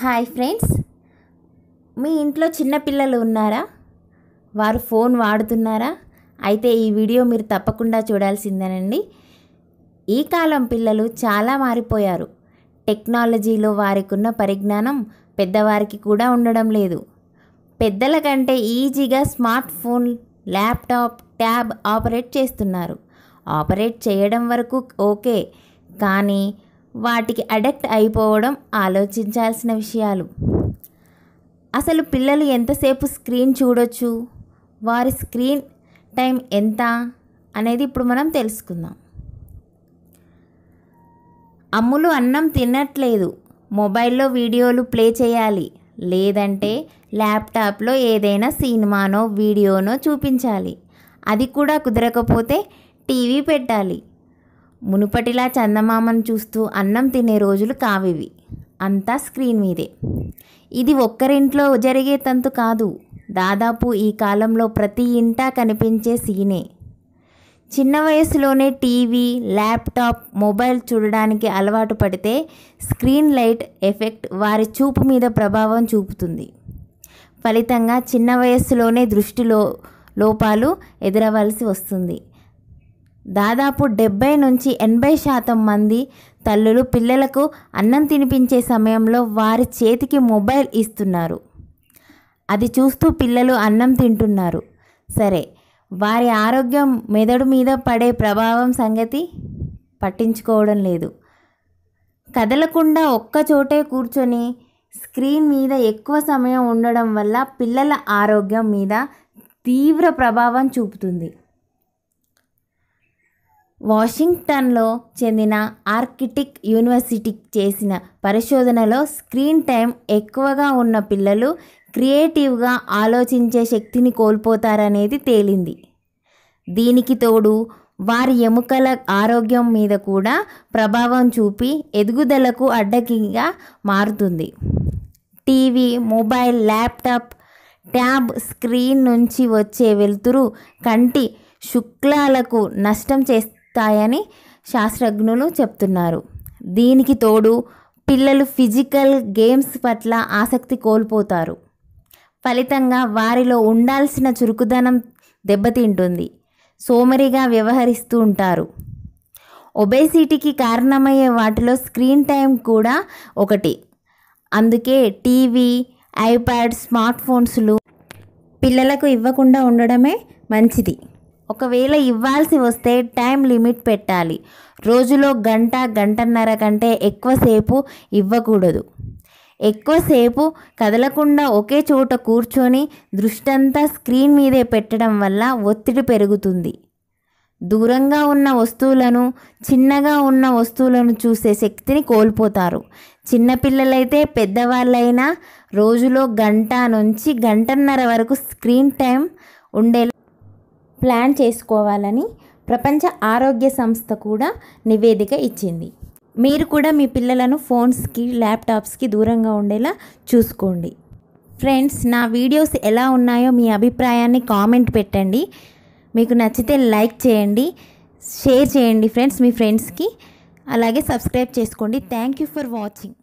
hi friends మీ ఇంట్లో చిన్న పిల్లలు ఉన్నారా వారు ఫోన్ వాడుతున్నారా అయితే ఈ వీడియో మీరు తప్పకుండా చూడాల్సిందేనండి ఈ కాలం పిల్లలు చాలా మారిపోయారు టెక్నాలజీలో వారికున్న పరిజ్ఞానం పెద్దవారికి కూడా ఉండడం లేదు పెద్దల కంటే ఈజీగా smart phone laptop tab operate చేస్తున్నారు ఆపరేట్ చేయడం వరకు ఓకే కానీ వాటికి అడెక్ట్ అయిపోవడం ఆలోచించాల్సిన విషయాలు అసలు పిల్లలు ఎంతసేపు స్క్రీన్ చూడొచ్చు వారి స్క్రీన్ టైం ఎంత అనేది ఇప్పుడు మనం తెలుసుకుందాం అమ్ములు అన్నం తినట్లేదు మొబైల్లో వీడియోలు ప్లే చేయాలి లేదంటే ల్యాప్టాప్లో ఏదైనా సినిమానో వీడియోనో చూపించాలి అది కూడా కుదరకపోతే టీవీ పెట్టాలి మునుపటిలా చందమామను చూస్తూ అన్నం తినే రోజులు కావివి అంతా స్క్రీన్ మీదే ఇది ఒక్కరింట్లో జరిగే తంతు కాదు దాదాపు ఈ కాలంలో ప్రతి ఇంటా కనిపించే సీనే చిన్న వయసులోనే టీవీ ల్యాప్టాప్ మొబైల్ చూడడానికి అలవాటు పడితే స్క్రీన్ లైట్ ఎఫెక్ట్ వారి చూపు మీద ప్రభావం చూపుతుంది ఫలితంగా చిన్న వయస్సులోనే దృష్టిలో లోపాలు ఎదురవలసి వస్తుంది దాదాపు డెబ్బై నుంచి ఎనభై శాతం మంది తల్లులు పిల్లలకు అన్నం తినిపించే సమయంలో వారి చేతికి మొబైల్ ఇస్తున్నారు అది చూస్తూ పిల్లలు అన్నం తింటున్నారు సరే వారి ఆరోగ్యం మెదడు మీద పడే ప్రభావం సంగతి పట్టించుకోవడం లేదు కదలకుండా ఒక్కచోటే కూర్చొని స్క్రీన్ మీద ఎక్కువ సమయం ఉండడం వల్ల పిల్లల ఆరోగ్యం మీద తీవ్ర ప్రభావం చూపుతుంది వాషింగ్టన్లో చెందిన ఆర్కిటిక్ యూనివర్సిటీ చేసిన పరిశోధనలో స్క్రీన్ టైం ఎక్కువగా ఉన్న పిల్లలు క్రియేటివ్గా ఆలోచించే శక్తిని కోల్పోతారనేది తేలింది దీనికి తోడు వారి ఎముకల ఆరోగ్యం మీద కూడా ప్రభావం చూపి ఎదుగుదలకు అడ్డకిగా మారుతుంది TV mobile laptop tab screen నుంచి వచ్చే వెలుతురు కంటి శుక్లాలకు నష్టం చేస్తుంది తాయని శాస్త్రజ్ఞులు చెప్తున్నారు దీనికి తోడు పిల్లలు ఫిజికల్ గేమ్స్ పట్ల ఆసక్తి కోల్పోతారు ఫలితంగా వారిలో ఉండాల్సిన చురుకుదనం దెబ్బతింటుంది సోమరిగా వ్యవహరిస్తూ ఉంటారు ఒబేసిటీకి కారణమయ్యే వాటిలో స్క్రీన్ టైం కూడా ఒకటి అందుకే టీవీ ఐప్యాడ్ స్మార్ట్ ఫోన్స్లు పిల్లలకు ఇవ్వకుండా ఉండడమే మంచిది ఒకవేళ ఇవ్వాల్సి వస్తే టైం లిమిట్ పెట్టాలి రోజులో గంట గంటన్నర కంటే ఎక్కువసేపు ఇవ్వకూడదు ఎక్కువసేపు కదలకుండా ఒకే చోట కూర్చొని దృష్టంతా స్క్రీన్ మీదే పెట్టడం వల్ల ఒత్తిడి పెరుగుతుంది దూరంగా ఉన్న వస్తువులను చిన్నగా ఉన్న వస్తువులను చూసే శక్తిని కోల్పోతారు చిన్నపిల్లలైతే పెద్దవాళ్ళైనా రోజులో గంట నుంచి గంటన్నర వరకు స్క్రీన్ టైం ఉండేలా ప్లాన్ చేసుకోవాలని ప్రపంచ ఆరోగ్య సంస్థ కూడా నివేదిక ఇచ్చింది మీరు కూడా మీ పిల్లలను ఫోన్స్కి ల్యాప్టాప్స్కి దూరంగా ఉండేలా చూసుకోండి ఫ్రెండ్స్ నా వీడియోస్ ఎలా ఉన్నాయో మీ అభిప్రాయాన్ని కామెంట్ పెట్టండి మీకు నచ్చితే లైక్ చేయండి షేర్ చేయండి ఫ్రెండ్స్ మీ ఫ్రెండ్స్కి అలాగే సబ్స్క్రైబ్ చేసుకోండి థ్యాంక్ యూ ఫర్ వాచింగ్